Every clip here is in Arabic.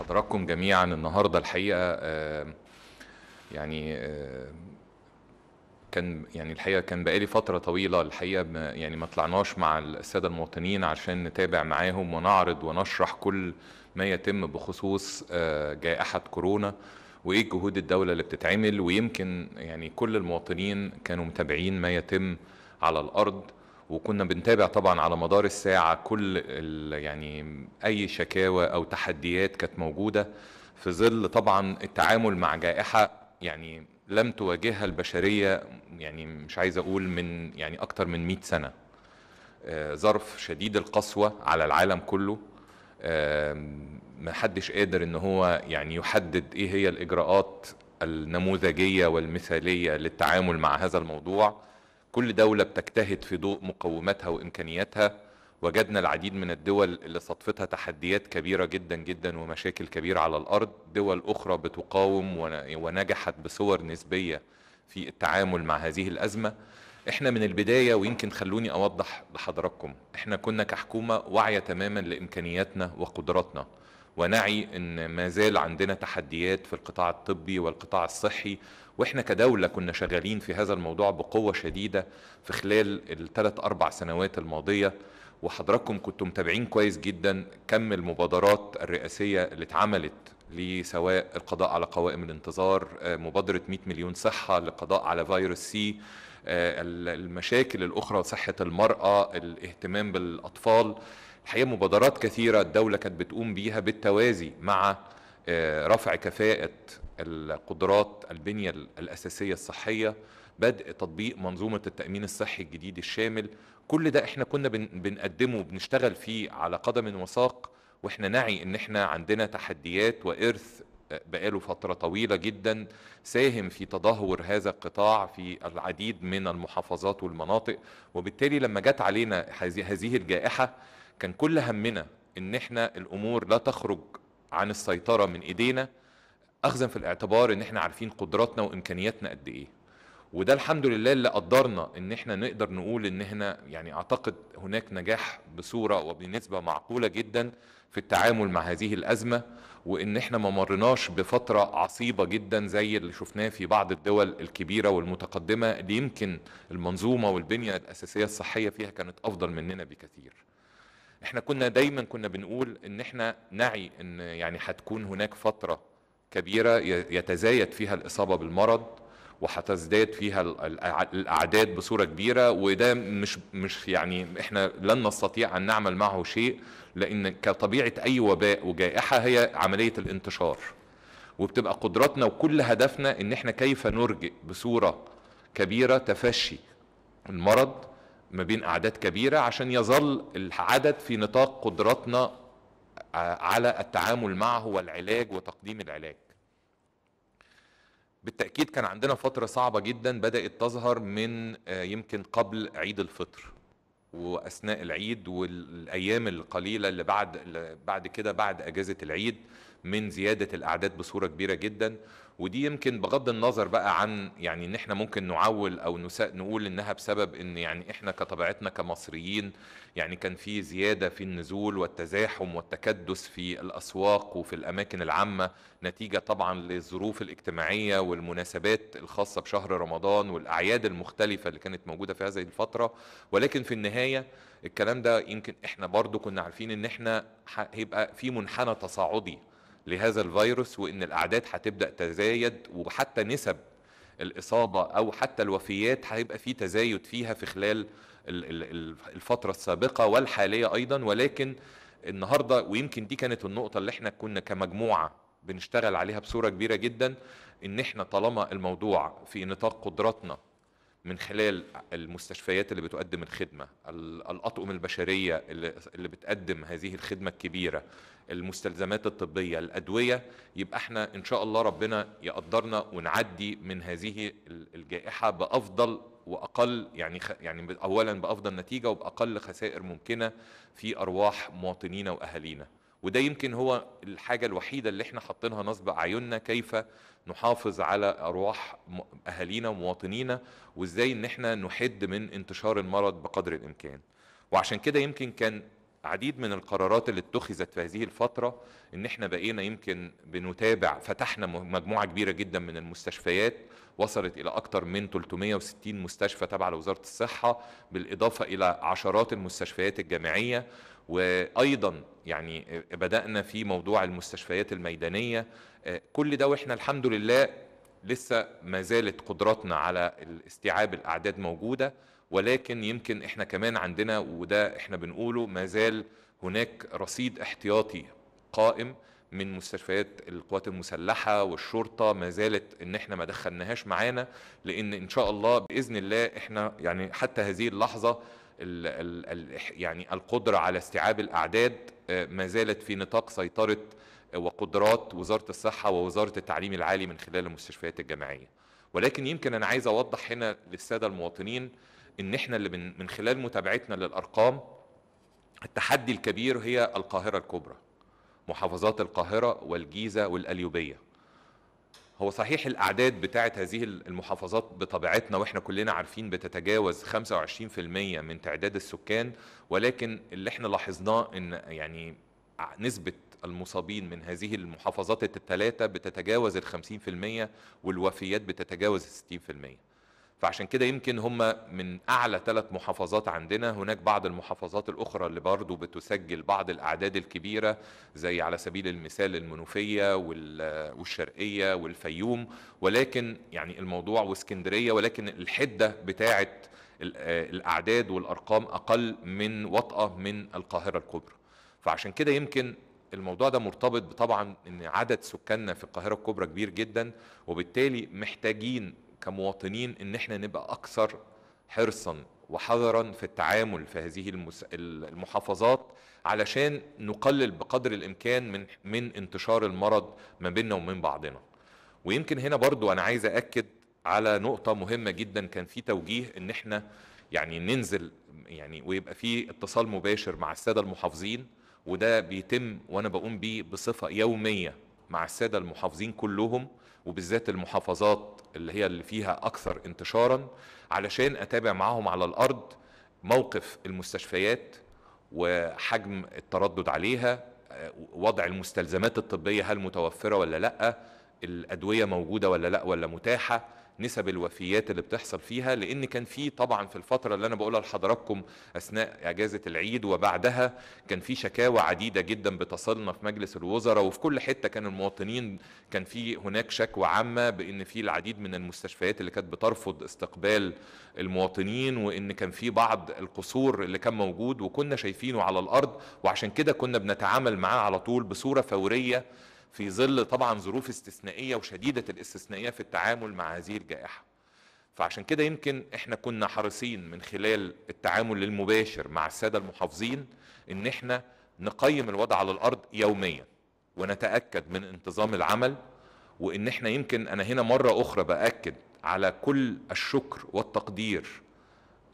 حضراتكم جميعا النهارده الحقيقه آه، يعني آه، كان يعني الحقيقه كان بقالي فتره طويله الحقيقه يعني ما طلعناش مع الساده المواطنين عشان نتابع معاهم ونعرض ونشرح كل ما يتم بخصوص آه، جائحه كورونا وايه جهود الدوله اللي بتتعمل ويمكن يعني كل المواطنين كانوا متابعين ما يتم على الارض وكنا بنتابع طبعا على مدار الساعة كل يعني أي شكاوى أو تحديات كانت موجودة في ظل طبعا التعامل مع جائحة يعني لم تواجهها البشرية يعني مش عايز أقول من يعني أكتر من 100 سنة آه، ظرف شديد القسوة على العالم كله ما حدش قادر ان هو يعني يحدد ايه هي الاجراءات النموذجيه والمثاليه للتعامل مع هذا الموضوع كل دولة بتجتهد في ضوء مقوماتها وإمكانياتها وجدنا العديد من الدول اللي صدفتها تحديات كبيرة جدا جدا ومشاكل كبيرة على الأرض دول أخرى بتقاوم ونجحت بصور نسبية في التعامل مع هذه الأزمة احنا من البداية ويمكن خلوني أوضح لحضراتكم احنا كنا كحكومة واعية تماما لإمكانياتنا وقدراتنا ونعي ان ما زال عندنا تحديات في القطاع الطبي والقطاع الصحي واحنا كدوله كنا شغالين في هذا الموضوع بقوه شديده في خلال الثلاث اربع سنوات الماضيه وحضراتكم كنتم متابعين كويس جدا كم المبادرات الرئاسيه اللي اتعملت لسواء القضاء على قوائم الانتظار آه، مبادره 100 مليون صحه للقضاء على فيروس سي آه، المشاكل الاخرى صحه المراه الاهتمام بالاطفال الحقيقه مبادرات كثيره الدوله كانت بتقوم بيها بالتوازي مع آه، رفع كفاءه القدرات البنية الأساسية الصحية بدء تطبيق منظومة التأمين الصحي الجديد الشامل كل ده احنا كنا بنقدمه وبنشتغل فيه على قدم وساق واحنا نعي ان احنا عندنا تحديات وارث بقاله فترة طويلة جدا ساهم في تدهور هذا القطاع في العديد من المحافظات والمناطق وبالتالي لما جت علينا هذه الجائحة كان كل همنا ان احنا الامور لا تخرج عن السيطرة من ايدينا اخذا في الاعتبار ان احنا عارفين قدراتنا وامكانياتنا قد ايه وده الحمد لله اللي قدرنا ان احنا نقدر نقول ان احنا يعني اعتقد هناك نجاح بصوره وبنسبه معقوله جدا في التعامل مع هذه الازمه وان احنا ما مرناش بفتره عصيبه جدا زي اللي شفناه في بعض الدول الكبيره والمتقدمه اللي يمكن المنظومه والبنيه الاساسيه الصحيه فيها كانت افضل مننا بكثير. احنا كنا دايما كنا بنقول ان احنا نعي ان يعني هتكون هناك فتره كبيرة يتزايد فيها الإصابة بالمرض وهتزداد فيها الأعداد بصورة كبيرة وده مش مش يعني إحنا لن نستطيع أن نعمل معه شيء لأن كطبيعة أي وباء وجائحة هي عملية الانتشار وبتبقى قدراتنا وكل هدفنا إن إحنا كيف نرجئ بصورة كبيرة تفشي المرض ما بين أعداد كبيرة عشان يظل العدد في نطاق قدراتنا على التعامل معه والعلاج وتقديم العلاج بالتأكيد كان عندنا فترة صعبة جدا بدأت تظهر من آه، يمكن قبل عيد الفطر واثناء العيد والايام القليله اللي بعد بعد كده بعد اجازه العيد من زياده الاعداد بصوره كبيره جدا ودي يمكن بغض النظر بقى عن يعني ان احنا ممكن نعول او نقول انها بسبب ان يعني احنا كطبيعتنا كمصريين يعني كان في زياده في النزول والتزاحم والتكدس في الاسواق وفي الاماكن العامه نتيجه طبعا للظروف الاجتماعيه والمناسبات الخاصه بشهر رمضان والاعياد المختلفه اللي كانت موجوده في هذه الفتره ولكن في النهايه الكلام ده يمكن احنا برضو كنا عارفين ان احنا هيبقى في منحنى تصاعدي لهذا الفيروس وان الاعداد هتبدا تزايد وحتى نسب الاصابه او حتى الوفيات هيبقى في تزايد فيها في خلال الفتره السابقه والحاليه ايضا ولكن النهارده ويمكن دي كانت النقطه اللي احنا كنا كمجموعه بنشتغل عليها بصوره كبيره جدا ان احنا طالما الموضوع في نطاق قدراتنا من خلال المستشفيات اللي بتقدم الخدمه الاطقم البشريه اللي اللي بتقدم هذه الخدمه الكبيره المستلزمات الطبيه الادويه يبقى احنا ان شاء الله ربنا يقدرنا ونعدي من هذه الجائحه بافضل واقل يعني يعني اولا بافضل نتيجه وباقل خسائر ممكنه في ارواح مواطنينا واهالينا وده يمكن هو الحاجة الوحيدة اللي احنا حاطينها نصب عيوننا كيف نحافظ على أرواح أهالينا ومواطنينا وإزاي إن احنا نحد من انتشار المرض بقدر الإمكان وعشان كده يمكن كان عديد من القرارات اللي اتخذت في هذه الفترة ان احنا بقينا يمكن بنتابع فتحنا مجموعة كبيرة جدا من المستشفيات وصلت الى اكثر من 360 مستشفى تابعة لوزارة الصحة بالاضافة الى عشرات المستشفيات الجامعية وايضا يعني بدانا في موضوع المستشفيات الميدانيه آه، كل ده واحنا الحمد لله لسه ما زالت قدراتنا على استيعاب الاعداد موجوده ولكن يمكن احنا كمان عندنا وده احنا بنقوله ما زال هناك رصيد احتياطي قائم من مستشفيات القوات المسلحة والشرطة ما زالت ان احنا ما دخلناهاش معانا لان ان شاء الله بإذن الله احنا يعني حتى هذه اللحظة الـ الـ يعني القدرة على استيعاب الأعداد آه، ما زالت في نطاق سيطرة آه، وقدرات وزارة الصحة ووزارة التعليم العالي من خلال المستشفيات الجامعية ولكن يمكن أنا عايز أوضح هنا للسادة المواطنين إن إحنا اللي من خلال متابعتنا للأرقام التحدي الكبير هي القاهرة الكبرى محافظات القاهرة والجيزة والأليوبية هو صحيح الأعداد بتاعت هذه المحافظات بطبيعتنا وإحنا كلنا عارفين بتتجاوز 25% من تعداد السكان ولكن اللي إحنا لاحظناه إن يعني نسبة المصابين من هذه المحافظات الثلاثة بتتجاوز ال 50% والوفيات بتتجاوز ال 60% فعشان كده يمكن هم من اعلى ثلاث محافظات عندنا هناك بعض المحافظات الاخرى اللي برضو بتسجل بعض الاعداد الكبيره زي على سبيل المثال المنوفيه والشرقيه والفيوم ولكن يعني الموضوع واسكندريه ولكن الحده بتاعه الاعداد والارقام اقل من وطأه من القاهره الكبرى فعشان كده يمكن الموضوع ده مرتبط طبعا ان عدد سكاننا في القاهره الكبرى كبير جدا وبالتالي محتاجين كمواطنين ان احنا نبقى اكثر حرصا وحذرا في التعامل في هذه المحافظات علشان نقلل بقدر الامكان من من انتشار المرض ما بيننا ومن بعضنا ويمكن هنا برضو انا عايز اكد على نقطه مهمه جدا كان في توجيه ان احنا يعني ننزل يعني ويبقى في اتصال مباشر مع الساده المحافظين وده بيتم وانا بقوم بيه بصفه يوميه مع الساده المحافظين كلهم وبالذات المحافظات اللي هي اللي فيها اكثر انتشارا علشان اتابع معاهم على الارض موقف المستشفيات وحجم التردد عليها وضع المستلزمات الطبيه هل متوفره ولا لا الادويه موجوده ولا لا ولا متاحه نسب الوفيات اللي بتحصل فيها لان كان في طبعا في الفتره اللي انا بقولها لحضراتكم اثناء اجازه العيد وبعدها كان في شكاوى عديده جدا بتصلنا في مجلس الوزراء وفي كل حته كان المواطنين كان في هناك شكوى عامه بان في العديد من المستشفيات اللي كانت بترفض استقبال المواطنين وان كان في بعض القصور اللي كان موجود وكنا شايفينه على الارض وعشان كده كنا بنتعامل معاه على طول بصوره فوريه في ظل طبعا ظروف استثنائيه وشديده الاستثنائيه في التعامل مع هذه الجائحه. فعشان كده يمكن احنا كنا حريصين من خلال التعامل المباشر مع الساده المحافظين ان احنا نقيم الوضع على الارض يوميا ونتاكد من انتظام العمل وان احنا يمكن انا هنا مره اخرى باكد على كل الشكر والتقدير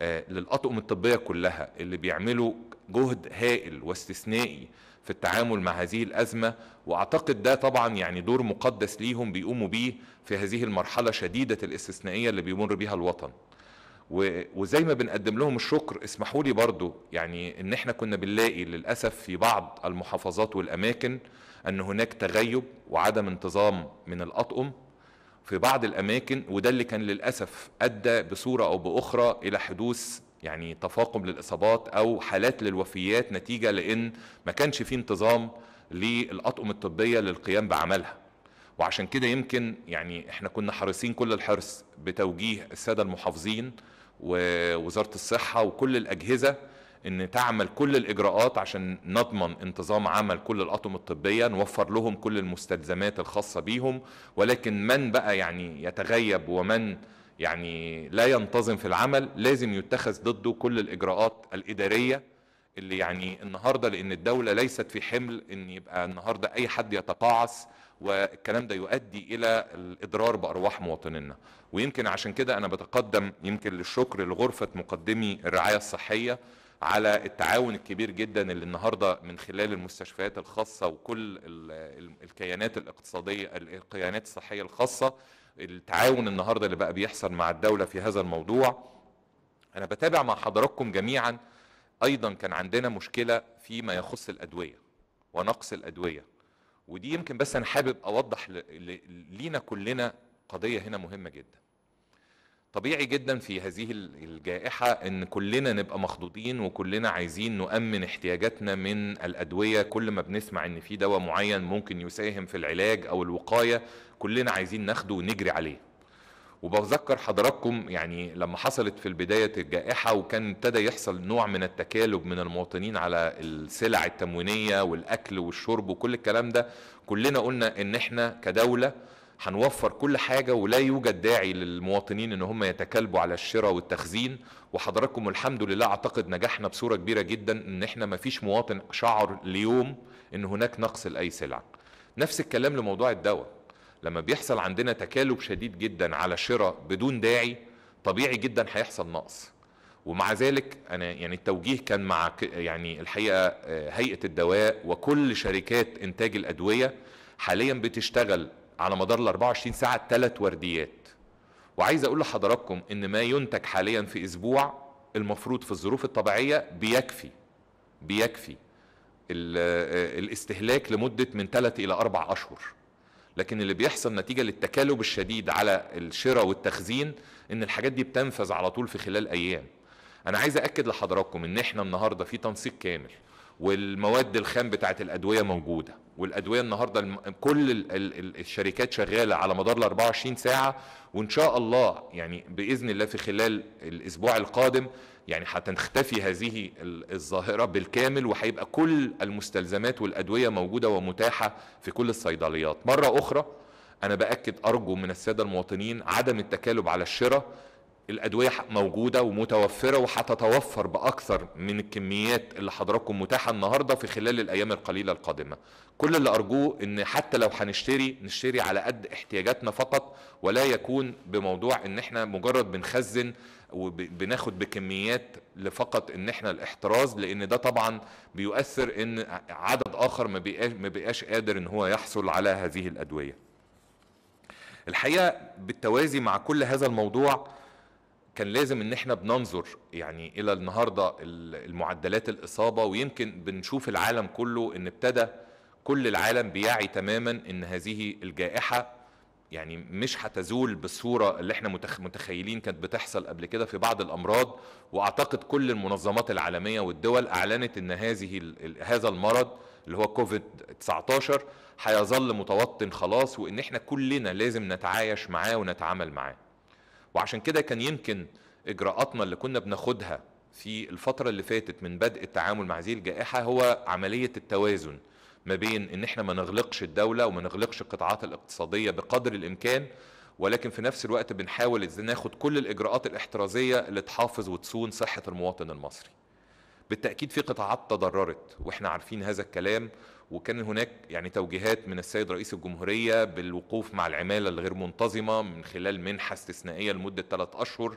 آه، للاطقم الطبيه كلها اللي بيعملوا جهد هائل واستثنائي في التعامل مع هذه الأزمة وأعتقد ده طبعا يعني دور مقدس ليهم بيقوموا بيه في هذه المرحلة شديدة الاستثنائية اللي بيمر بيها الوطن وزي ما بنقدم لهم الشكر اسمحوا لي برضو يعني ان احنا كنا بنلاقي للاسف في بعض المحافظات والاماكن ان هناك تغيب وعدم انتظام من الاطقم في بعض الاماكن وده اللي كان للاسف ادى بصوره او باخرى الى حدوث يعني تفاقم للاصابات او حالات للوفيات نتيجه لان ما كانش في انتظام للاطقم الطبيه للقيام بعملها وعشان كده يمكن يعني احنا كنا حريصين كل الحرص بتوجيه الساده المحافظين ووزاره الصحه وكل الاجهزه ان تعمل كل الاجراءات عشان نضمن انتظام عمل كل الاطقم الطبيه نوفر لهم كل المستلزمات الخاصه بيهم ولكن من بقى يعني يتغيب ومن يعني لا ينتظم في العمل لازم يتخذ ضده كل الاجراءات الاداريه اللي يعني النهارده لان الدوله ليست في حمل ان يبقى النهارده اي حد يتقاعس والكلام ده يؤدي الى الاضرار بارواح مواطنينا ويمكن عشان كده انا بتقدم يمكن للشكر لغرفه مقدمي الرعايه الصحيه على التعاون الكبير جدا اللي النهارده من خلال المستشفيات الخاصه وكل الكيانات الاقتصاديه الكيانات الصحيه الخاصه التعاون النهارده اللي بقى بيحصل مع الدوله في هذا الموضوع انا بتابع مع حضراتكم جميعا ايضا كان عندنا مشكله فيما يخص الادويه ونقص الادويه ودي يمكن بس انا حابب اوضح لينا كلنا قضيه هنا مهمه جدا طبيعي جدا في هذه الجائحة أن كلنا نبقى مخضوضين وكلنا عايزين نؤمن احتياجاتنا من الأدوية كل ما بنسمع أن في دواء معين ممكن يساهم في العلاج أو الوقاية كلنا عايزين ناخده ونجري عليه وبذكر حضراتكم يعني لما حصلت في بداية الجائحة وكان ابتدى يحصل نوع من التكالب من المواطنين على السلع التموينية والأكل والشرب وكل الكلام ده كلنا قلنا أن احنا كدولة هنوفر كل حاجه ولا يوجد داعي للمواطنين ان هم يتكالبوا على الشراء والتخزين وحضراتكم الحمد لله اعتقد نجحنا بصوره كبيره جدا ان احنا ما فيش مواطن شعر ليوم ان هناك نقص لاي سلعه نفس الكلام لموضوع الدواء لما بيحصل عندنا تكالب شديد جدا على شراء بدون داعي طبيعي جدا هيحصل نقص ومع ذلك انا يعني التوجيه كان مع يعني الحقيقه آه، هيئه الدواء وكل شركات انتاج الادويه حاليا بتشتغل على مدار ال 24 ساعه ثلاث ورديات وعايز اقول لحضراتكم ان ما ينتج حاليا في اسبوع المفروض في الظروف الطبيعيه بيكفي بيكفي آه، الاستهلاك لمده من ثلاث الى اربع اشهر لكن اللي بيحصل نتيجه للتكالب الشديد على الشراء والتخزين ان الحاجات دي بتنفذ على طول في خلال ايام انا عايز اكد لحضراتكم ان احنا النهارده في تنسيق كامل والمواد الخام بتاعت الادويه موجوده والادويه النهارده كل الشركات شغاله على مدار ال 24 ساعه وان شاء الله يعني باذن الله في خلال الاسبوع القادم يعني هتختفي هذه الظاهره بالكامل وهيبقى كل المستلزمات والادويه موجوده ومتاحه في كل الصيدليات مره اخرى انا باكد ارجو من الساده المواطنين عدم التكالب على الشراء الادويه موجوده ومتوفره وهتتوفر باكثر من الكميات اللي حضراتكم متاحه النهارده في خلال الايام القليله القادمه كل اللي ارجوه ان حتى لو هنشتري نشتري على قد احتياجاتنا فقط ولا يكون بموضوع ان احنا مجرد بنخزن وبناخد بكميات لفقط ان احنا الاحتراز لان ده طبعا بيؤثر ان عدد اخر ما بيقاش قادر ان هو يحصل على هذه الادويه الحقيقه بالتوازي مع كل هذا الموضوع كان لازم ان احنا بننظر يعني الى النهارده المعدلات الاصابه ويمكن بنشوف العالم كله ان ابتدى كل العالم بيعي تماما ان هذه الجائحه يعني مش هتزول بالصوره اللي احنا متخيلين كانت بتحصل قبل كده في بعض الامراض واعتقد كل المنظمات العالميه والدول اعلنت ان هذه هذا المرض اللي هو كوفيد 19 هيظل متوطن خلاص وان احنا كلنا لازم نتعايش معاه ونتعامل معاه وعشان كده كان يمكن اجراءاتنا اللي كنا بناخدها في الفتره اللي فاتت من بدء التعامل مع هذه الجائحه هو عمليه التوازن ما بين ان احنا ما نغلقش الدوله وما نغلقش القطاعات الاقتصاديه بقدر الامكان ولكن في نفس الوقت بنحاول ازاي ناخد كل الاجراءات الاحترازيه اللي تحافظ وتصون صحه المواطن المصري. بالتاكيد في قطاعات تضررت واحنا عارفين هذا الكلام وكان هناك يعني توجيهات من السيد رئيس الجمهورية بالوقوف مع العمالة الغير منتظمة من خلال منحة استثنائية لمدة ثلاث أشهر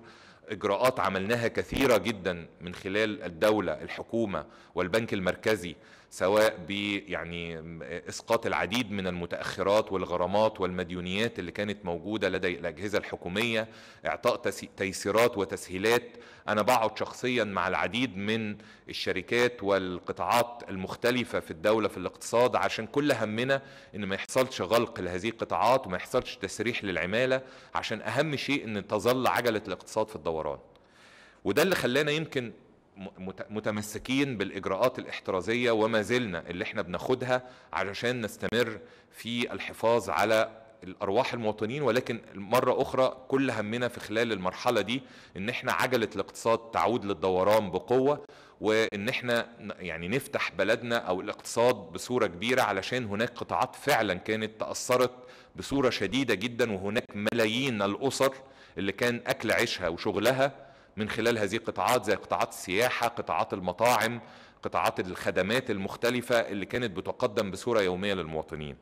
إجراءات عملناها كثيرة جدا من خلال الدولة الحكومة والبنك المركزي سواء ب يعني اسقاط العديد من المتاخرات والغرامات والمديونيات اللي كانت موجوده لدي الاجهزه الحكوميه اعطاء تيسيرات وتسهيلات انا بقعد شخصيا مع العديد من الشركات والقطاعات المختلفه في الدوله في الاقتصاد الاقتصاد عشان كل همنا ان ما يحصلش غلق لهذه القطاعات وما يحصلش تسريح للعماله عشان اهم شيء ان تظل عجله الاقتصاد في الدوران وده اللي خلانا يمكن متمسكين بالاجراءات الاحترازيه وما زلنا اللي احنا بناخدها علشان نستمر في الحفاظ على الارواح المواطنين ولكن مره اخرى كل همنا في خلال المرحله دي ان احنا عجله الاقتصاد تعود للدوران بقوه وان احنا يعني نفتح بلدنا او الاقتصاد بصوره كبيره علشان هناك قطاعات فعلا كانت تاثرت بصوره شديده جدا وهناك ملايين الاسر اللي كان اكل عيشها وشغلها من خلال هذه القطاعات زي قطاعات السياحه قطاعات المطاعم قطاعات الخدمات المختلفه اللي كانت بتقدم بصوره يوميه للمواطنين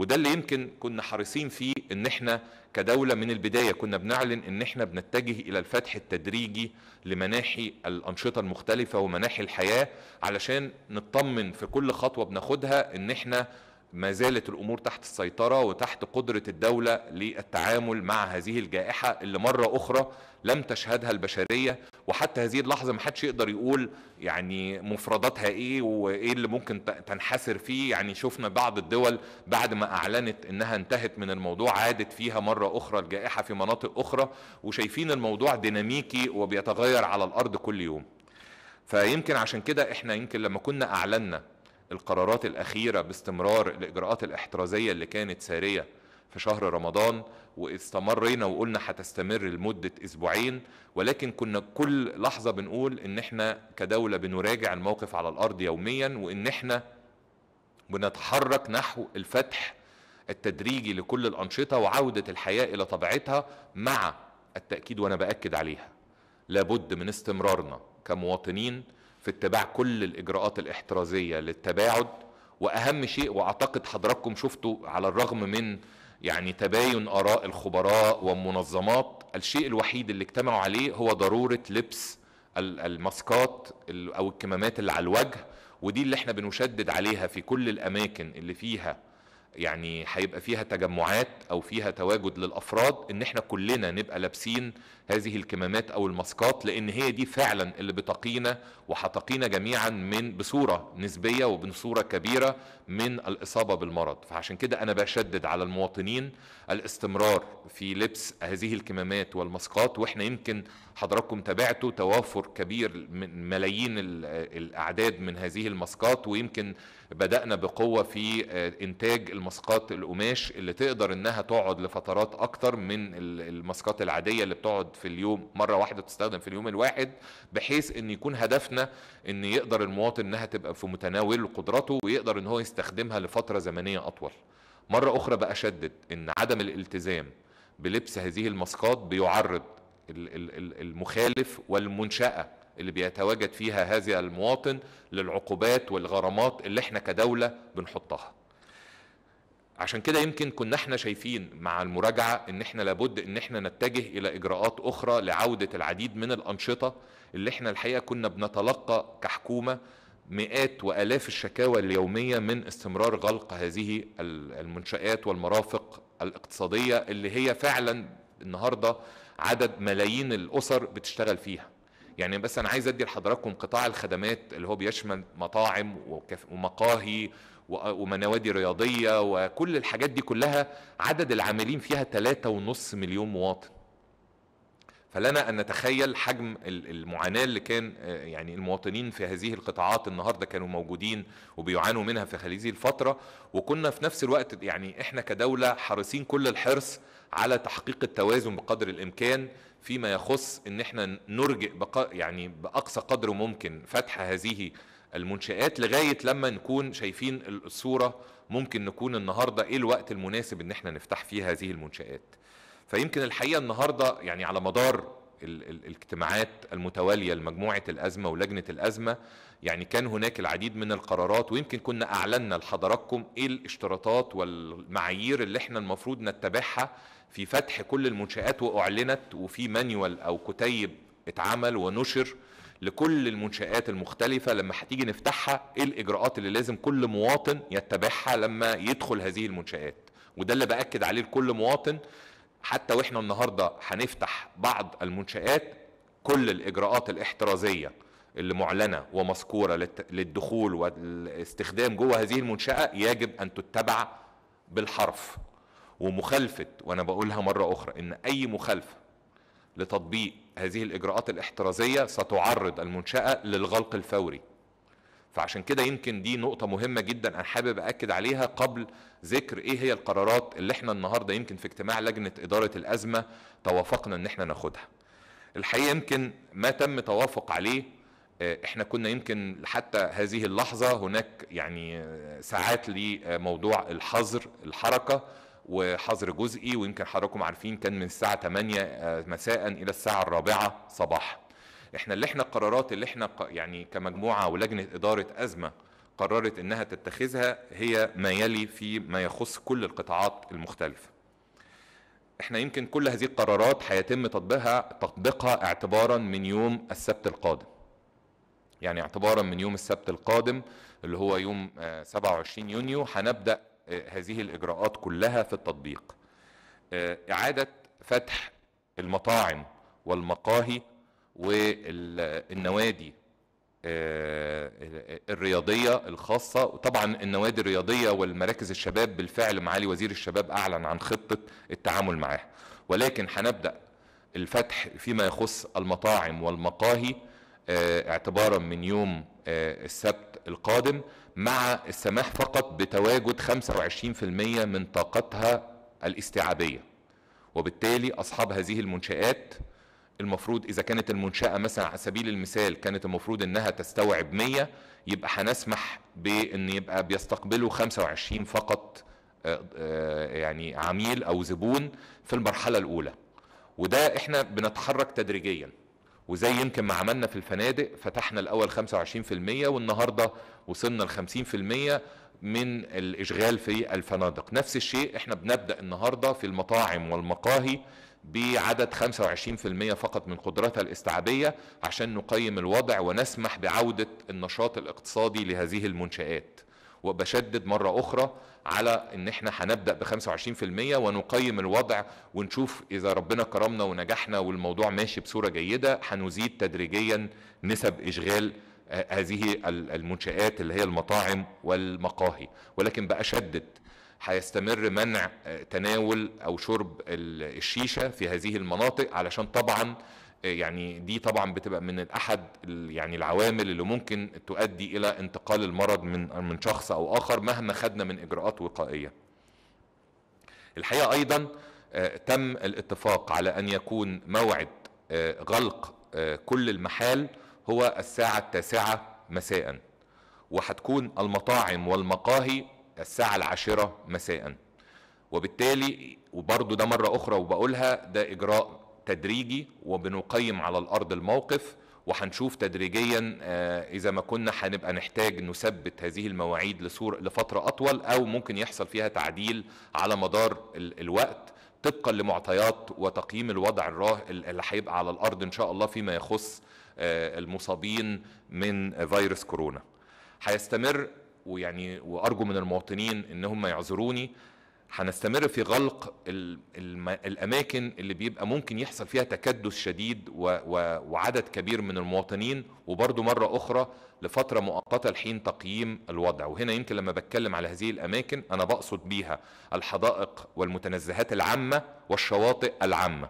وده اللي يمكن كنا حريصين فيه ان احنا كدوله من البدايه كنا بنعلن ان احنا بنتجه الى الفتح التدريجي لمناحي الانشطه المختلفه ومناحي الحياه علشان نطمن في كل خطوه بناخدها ان احنا ما زالت الامور تحت السيطره وتحت قدره الدوله للتعامل مع هذه الجائحه اللي مره اخرى لم تشهدها البشريه وحتى هذه اللحظه ما حدش يقدر يقول يعني مفرداتها ايه وايه اللي ممكن تنحسر فيه يعني شفنا بعض الدول بعد ما اعلنت انها انتهت من الموضوع عادت فيها مره اخرى الجائحه في مناطق اخرى وشايفين الموضوع ديناميكي وبيتغير على الارض كل يوم فيمكن عشان كده احنا يمكن لما كنا اعلنا القرارات الاخيره باستمرار الاجراءات الاحترازيه اللي كانت ساريه في شهر رمضان واستمرينا وقلنا هتستمر لمدة أسبوعين ولكن كنا كل لحظة بنقول إن إحنا كدولة بنراجع الموقف على الأرض يوميا وإن إحنا بنتحرك نحو الفتح التدريجي لكل الأنشطة وعودة الحياة إلى طبيعتها مع التأكيد وأنا بأكد عليها لابد من استمرارنا كمواطنين في اتباع كل الإجراءات الاحترازية للتباعد وأهم شيء وأعتقد حضراتكم شفتوا على الرغم من يعني تباين اراء الخبراء والمنظمات الشيء الوحيد اللي اجتمعوا عليه هو ضروره لبس الماسكات او الكمامات اللي على الوجه ودي اللي احنا بنشدد عليها في كل الاماكن اللي فيها يعني هيبقى فيها تجمعات او فيها تواجد للافراد ان احنا كلنا نبقى لابسين هذه الكمامات او الماسكات لان هي دي فعلا اللي بتقينا وهتقينا جميعا من بصوره نسبيه وبصوره كبيره من الاصابه بالمرض فعشان كده انا بشدد على المواطنين الاستمرار في لبس هذه الكمامات والماسكات واحنا يمكن حضراتكم تابعتوا توافر كبير من ملايين الاعداد من هذه الماسكات ويمكن بدانا بقوه في آه، انتاج الماسكات القماش اللي تقدر انها تقعد لفترات اكتر من الماسكات العاديه اللي بتقعد في اليوم مره واحده تستخدم في اليوم الواحد بحيث ان يكون هدفنا ان يقدر المواطن انها تبقى في متناول قدراته ويقدر ان هو يستخدمها لفتره زمنيه اطول مره اخرى باشدد ان عدم الالتزام بلبس هذه الماسكات بيعرض المخالف والمنشأة اللي بيتواجد فيها هذا المواطن للعقوبات والغرامات اللي احنا كدولة بنحطها عشان كده يمكن كنا احنا شايفين مع المراجعة ان احنا لابد ان احنا نتجه الى اجراءات اخرى لعودة العديد من الانشطة اللي احنا الحقيقة كنا بنتلقى كحكومة مئات والاف الشكاوى اليوميه من استمرار غلق هذه المنشات والمرافق الاقتصاديه اللي هي فعلا النهارده عدد ملايين الاسر بتشتغل فيها يعني بس انا عايز ادي لحضراتكم قطاع الخدمات اللي هو بيشمل مطاعم ومقاهي ومنوادي رياضيه وكل الحاجات دي كلها عدد العاملين فيها 3.5 مليون مواطن فلنا ان نتخيل حجم المعاناه اللي كان آه، يعني المواطنين في هذه القطاعات النهارده كانوا موجودين وبيعانوا منها في هذه الفتره وكنا في نفس الوقت يعني احنا كدوله حريصين كل الحرص على تحقيق التوازن بقدر الامكان فيما يخص ان احنا نرجئ بق... يعني باقصى قدر ممكن فتح هذه المنشآت لغايه لما نكون شايفين الصوره ممكن نكون النهارده ايه الوقت المناسب ان احنا نفتح فيه هذه المنشآت. فيمكن الحقيقه النهارده يعني على مدار الاجتماعات المتواليه لمجموعه الازمه ولجنه الازمه يعني كان هناك العديد من القرارات ويمكن كنا اعلنا لحضراتكم ايه الاشتراطات والمعايير اللي احنا المفروض نتبعها في فتح كل المنشآت وأعلنت وفي مانيوال أو كتيب اتعمل ونشر لكل المنشآت المختلفة لما هتيجي نفتحها ايه الإجراءات اللي لازم كل مواطن يتبعها لما يدخل هذه المنشآت وده اللي بأكد عليه لكل مواطن حتى واحنا النهاردة هنفتح بعض المنشآت كل الإجراءات الاحترازية اللي معلنة ومذكورة للدخول والاستخدام جوه هذه المنشأة يجب أن تتبع بالحرف ومخالفه وانا بقولها مره اخرى ان اي مخالفه لتطبيق هذه الاجراءات الاحترازيه ستعرض المنشاه للغلق الفوري فعشان كده يمكن دي نقطه مهمه جدا انا حابب اكد عليها قبل ذكر ايه هي القرارات اللي احنا النهارده يمكن في اجتماع لجنه اداره الازمه توافقنا ان احنا ناخدها الحقيقه يمكن ما تم توافق عليه آه، احنا كنا يمكن حتى هذه اللحظه هناك يعني آه، ساعات لموضوع الحظر الحركه وحظر جزئي ويمكن حضراتكم عارفين كان من الساعه 8 آه، مساء الى الساعه الرابعة صباحا احنا اللي احنا القرارات اللي احنا يعني كمجموعه ولجنه اداره ازمه قررت انها تتخذها هي ما يلي في ما يخص كل القطاعات المختلفه احنا يمكن كل هذه القرارات هيتم تطبيقها تطبيقها اعتبارا من يوم السبت القادم يعني اعتبارا من يوم السبت القادم اللي هو يوم 27 آه، يونيو هنبدا آه، هذه الاجراءات كلها في التطبيق آه، اعاده فتح المطاعم والمقاهي والنوادي آه، الرياضية الخاصة وطبعا النوادي الرياضية والمراكز الشباب بالفعل معالي وزير الشباب أعلن عن خطة التعامل معها ولكن هنبدأ الفتح فيما يخص المطاعم والمقاهي اعتبارا من يوم آه، السبت القادم مع السماح فقط بتواجد 25% من طاقتها الاستيعابية وبالتالي أصحاب هذه المنشآت المفروض إذا كانت المنشأة مثلا على سبيل المثال كانت المفروض إنها تستوعب 100 يبقى هنسمح بإن يبقى بيستقبلوا 25 فقط آه، آه، يعني عميل أو زبون في المرحلة الأولى وده إحنا بنتحرك تدريجياً وزي يمكن ما عملنا في الفنادق فتحنا الاول 25% والنهارده وصلنا ل 50% من الاشغال في الفنادق نفس الشيء احنا بنبدا النهارده في المطاعم والمقاهي بعدد 25% فقط من قدرتها الاستيعابيه عشان نقيم الوضع ونسمح بعوده النشاط الاقتصادي لهذه المنشات وبشدد مره اخرى على ان احنا هنبدا ب 25% ونقيم الوضع ونشوف اذا ربنا كرمنا ونجحنا والموضوع ماشي بصوره جيده هنزيد تدريجيا نسب اشغال آه، هذه المنشآت اللي هي المطاعم والمقاهي ولكن بأشدد هيستمر منع آه، تناول أو شرب الشيشة في هذه المناطق علشان طبعا يعني دي طبعا بتبقى من احد يعني العوامل اللي ممكن تؤدي الى انتقال المرض من من شخص او اخر مهما خدنا من اجراءات وقائيه. الحقيقه ايضا آه، تم الاتفاق على ان يكون موعد آه، غلق آه، كل المحال هو الساعه التاسعه مساء وهتكون المطاعم والمقاهي الساعه العاشره مساء وبالتالي وبرضه ده مره اخرى وبقولها ده اجراء تدريجي وبنقيم على الارض الموقف وهنشوف تدريجيا آه، اذا ما كنا هنبقى نحتاج نثبت هذه المواعيد لصور لفتره اطول او ممكن يحصل فيها تعديل على مدار الوقت طبقا لمعطيات وتقييم الوضع الراه اللي هيبقى على الارض ان شاء الله فيما يخص آه، المصابين من فيروس كورونا هيستمر ويعني وارجو من المواطنين انهم يعذروني هنستمر في غلق الاماكن اللي بيبقى ممكن يحصل فيها تكدس شديد وعدد كبير من المواطنين وبرضه مره اخرى لفتره مؤقته لحين تقييم الوضع وهنا يمكن لما بتكلم على هذه الاماكن انا بقصد بيها الحدائق والمتنزهات العامه والشواطئ العامه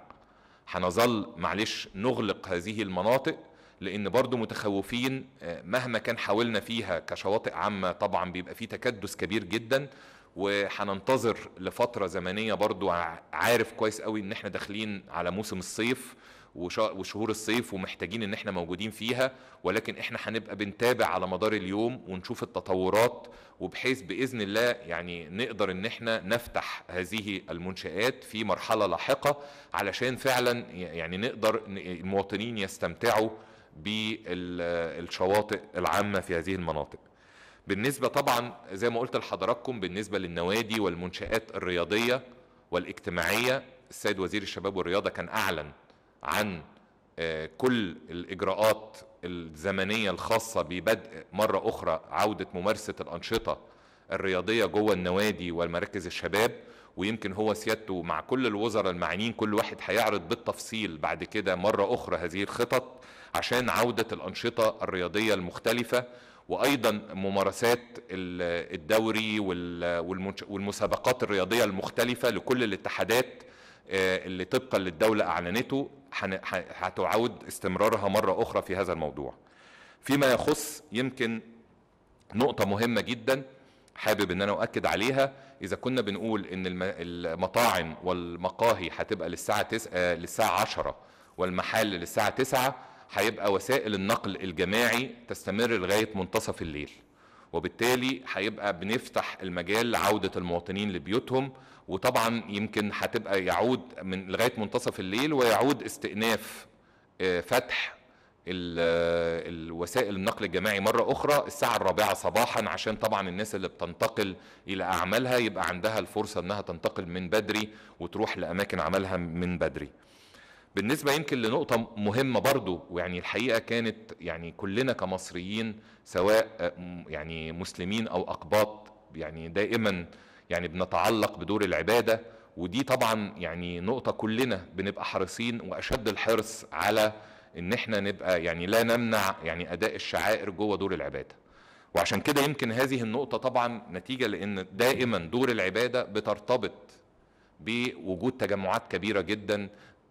هنظل معلش نغلق هذه المناطق لان برضو متخوفين آه، مهما كان حاولنا فيها كشواطئ عامه طبعا بيبقى فيه تكدس كبير جدا وهننتظر لفتره زمنيه برضو عارف كويس قوي ان احنا داخلين على موسم الصيف وشهور الصيف ومحتاجين ان احنا موجودين فيها ولكن احنا هنبقى بنتابع على مدار اليوم ونشوف التطورات وبحيث باذن الله يعني نقدر ان احنا نفتح هذه المنشات في مرحله لاحقه علشان فعلا يعني نقدر المواطنين يستمتعوا بالشواطئ العامه في هذه المناطق بالنسبه طبعا زي ما قلت لحضراتكم بالنسبه للنوادي والمنشات الرياضيه والاجتماعيه السيد وزير الشباب والرياضه كان اعلن عن آه، كل الاجراءات الزمنيه الخاصه ببدء مره اخرى عوده ممارسه الانشطه الرياضيه جوه النوادي والمراكز الشباب ويمكن هو سيادته مع كل الوزراء المعنيين كل واحد هيعرض بالتفصيل بعد كده مره اخرى هذه الخطط عشان عوده الانشطه الرياضيه المختلفه وايضا ممارسات الدوري والمسابقات الرياضيه المختلفه لكل الاتحادات آه، اللي طبقا للدوله اعلنته هتعود استمرارها مره اخرى في هذا الموضوع. فيما يخص يمكن نقطه مهمه جدا حابب ان انا اؤكد عليها اذا كنا بنقول ان المطاعم والمقاهي هتبقى للساعه 9 آه، للساعه 10 والمحل للساعه 9 هيبقى وسائل النقل الجماعي تستمر لغايه منتصف الليل وبالتالي هيبقى بنفتح المجال لعودة المواطنين لبيوتهم وطبعا يمكن هتبقى يعود من لغاية منتصف الليل ويعود استئناف آه، فتح آه، الوسائل النقل الجماعي مرة أخرى الساعة الرابعة صباحا عشان طبعا الناس اللي بتنتقل إلى أعمالها يبقى عندها الفرصة أنها تنتقل من بدري وتروح لأماكن عملها من بدري بالنسبة يمكن لنقطة مهمة برضو ويعني الحقيقة كانت يعني كلنا كمصريين سواء آه، يعني مسلمين أو أقباط يعني دائما يعني بنتعلق بدور العبادة ودي طبعا يعني نقطة كلنا بنبقى حريصين وأشد الحرص على إن إحنا نبقى يعني لا نمنع يعني أداء الشعائر جوه دور العبادة وعشان كده يمكن هذه النقطة طبعا نتيجة لأن دائما دور العبادة بترتبط بوجود تجمعات كبيرة جدا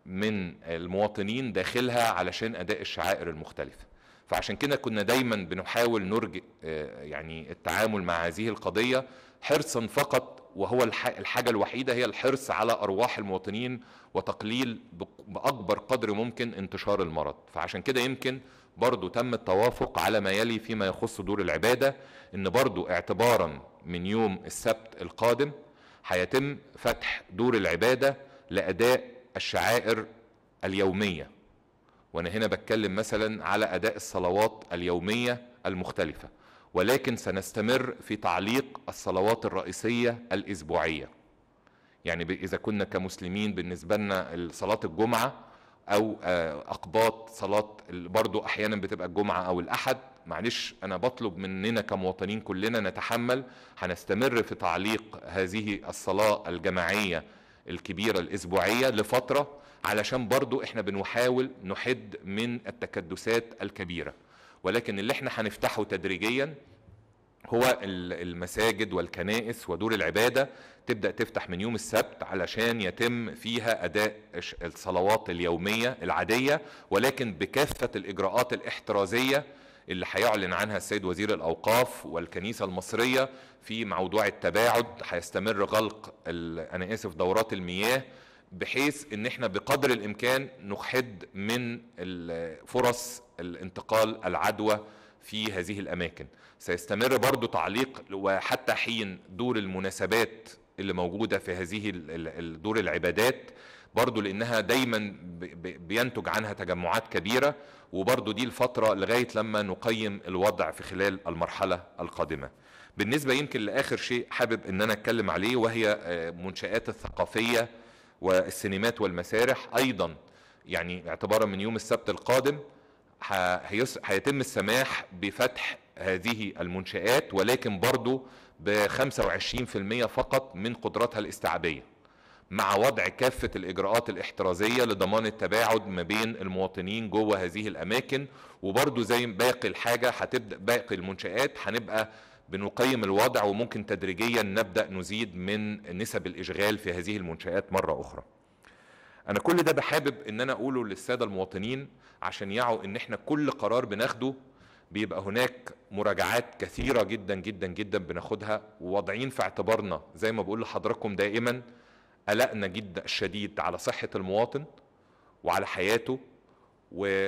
من المواطنين داخلها علشان اداء الشعائر المختلفه فعشان كده كنا دايما بنحاول نرجئ آه، يعني التعامل مع هذه القضيه حرصا فقط وهو الحاجه الوحيده هي الحرص على ارواح المواطنين وتقليل باكبر قدر ممكن انتشار المرض فعشان كده يمكن برضو تم التوافق على ما يلي فيما يخص دور العباده ان برضو اعتبارا من يوم السبت القادم هيتم فتح دور العباده لاداء الشعائر اليوميه وانا هنا بتكلم مثلا على اداء الصلوات اليوميه المختلفه ولكن سنستمر في تعليق الصلوات الرئيسيه الاسبوعيه يعني اذا كنا كمسلمين بالنسبه لنا صلاه الجمعه او آه، اقباط صلاه برضو احيانا بتبقى الجمعه او الاحد معلش انا بطلب مننا كمواطنين كلنا نتحمل هنستمر في تعليق هذه الصلاه الجماعيه الكبيرة الأسبوعية لفترة علشان برضو احنا بنحاول نحد من التكدسات الكبيرة ولكن اللي احنا هنفتحه تدريجيا هو المساجد والكنائس ودور العبادة تبدأ تفتح من يوم السبت علشان يتم فيها أداء الصلوات اليومية العادية ولكن بكافة الإجراءات الاحترازية اللي هيعلن عنها السيد وزير الاوقاف والكنيسه المصريه في موضوع التباعد هيستمر غلق انا اسف دورات المياه بحيث ان احنا بقدر الامكان نحد من فرص الانتقال العدوى في هذه الاماكن سيستمر برضو تعليق وحتى حين دور المناسبات اللي موجوده في هذه دور العبادات برضو لانها دايما بينتج عنها تجمعات كبيره وبرضو دي الفتره لغايه لما نقيم الوضع في خلال المرحله القادمه بالنسبه يمكن لاخر شيء حابب ان انا اتكلم عليه وهي آه، منشات الثقافيه والسينمات والمسارح ايضا يعني اعتبارا من يوم السبت القادم هيتم السماح بفتح هذه المنشآت ولكن برضو ب 25% فقط من قدرتها الاستيعابية مع وضع كافة الإجراءات الاحترازية لضمان التباعد ما بين المواطنين جوه هذه الأماكن وبرضو زي باقي الحاجة هتبدأ باقي المنشآت هنبقى بنقيم الوضع وممكن تدريجيا نبدأ نزيد من نسب الإشغال في هذه المنشآت مرة أخرى أنا كل ده بحابب إن أنا أقوله للسادة المواطنين عشان يعوا إن إحنا كل قرار بناخده بيبقى هناك مراجعات كثيرة جدا جدا جدا بناخدها وواضعين في اعتبارنا زي ما بقول لحضراتكم دائما قلقنا جدا شديد على صحة المواطن وعلى حياته و...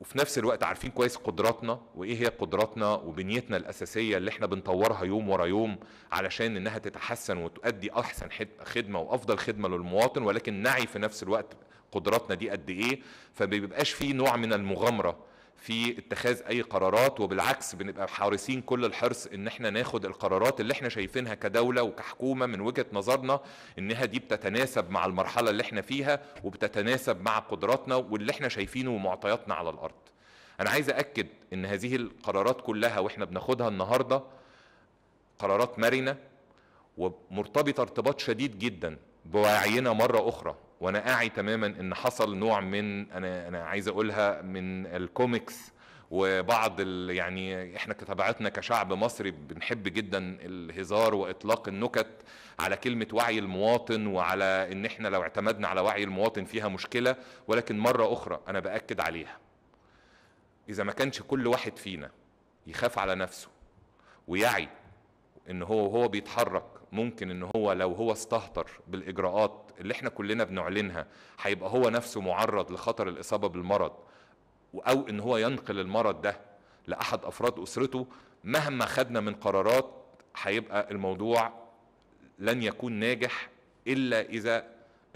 وفي نفس الوقت عارفين كويس قدراتنا وايه هي قدراتنا وبنيتنا الاساسيه اللي احنا بنطورها يوم ورا يوم علشان انها تتحسن وتؤدي احسن خدمه وافضل خدمه للمواطن ولكن نعي في نفس الوقت قدراتنا دي قد ايه فما بيبقاش نوع من المغامره في اتخاذ اي قرارات وبالعكس بنبقى حريصين كل الحرص ان احنا ناخد القرارات اللي احنا شايفينها كدوله وكحكومه من وجهه نظرنا انها دي بتتناسب مع المرحله اللي احنا فيها وبتتناسب مع قدراتنا واللي احنا شايفينه ومعطياتنا على الارض. انا عايز اكد ان هذه القرارات كلها واحنا بناخدها النهارده قرارات مرنه ومرتبطه ارتباط شديد جدا بوعينا مره اخرى وانا اعي تماما ان حصل نوع من انا انا عايز اقولها من الكوميكس وبعض ال يعني احنا كتبعتنا كشعب مصري بنحب جدا الهزار واطلاق النكت على كلمه وعي المواطن وعلى ان احنا لو اعتمدنا على وعي المواطن فيها مشكله ولكن مره اخرى انا باكد عليها اذا ما كانش كل واحد فينا يخاف على نفسه ويعي ان هو وهو بيتحرك ممكن ان هو لو هو استهتر بالاجراءات اللي احنا كلنا بنعلنها هيبقى هو نفسه معرض لخطر الاصابه بالمرض او ان هو ينقل المرض ده لاحد افراد اسرته مهما خدنا من قرارات هيبقى الموضوع لن يكون ناجح الا اذا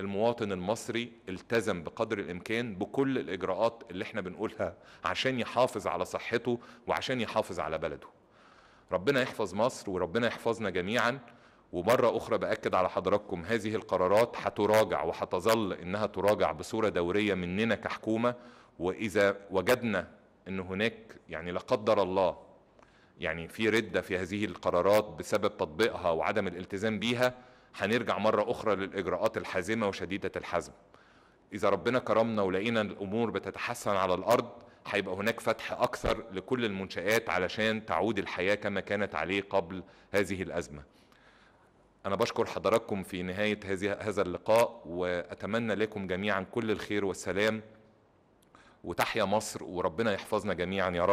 المواطن المصري التزم بقدر الامكان بكل الاجراءات اللي احنا بنقولها عشان يحافظ على صحته وعشان يحافظ على بلده ربنا يحفظ مصر وربنا يحفظنا جميعا ومرة أخرى بأكد على حضراتكم هذه القرارات هتراجع وهتظل إنها تراجع بصورة دورية مننا كحكومة وإذا وجدنا إن هناك يعني لا قدر الله يعني في ردة في هذه القرارات بسبب تطبيقها وعدم الالتزام بيها هنرجع مرة أخرى للإجراءات الحازمة وشديدة الحزم إذا ربنا كرمنا ولقينا الأمور بتتحسن على الأرض هيبقى هناك فتح أكثر لكل المنشآت علشان تعود الحياة كما كانت عليه قبل هذه الأزمة أنا بشكر حضراتكم في نهاية هذا اللقاء وأتمنى لكم جميعا كل الخير والسلام وتحيا مصر وربنا يحفظنا جميعا يا رب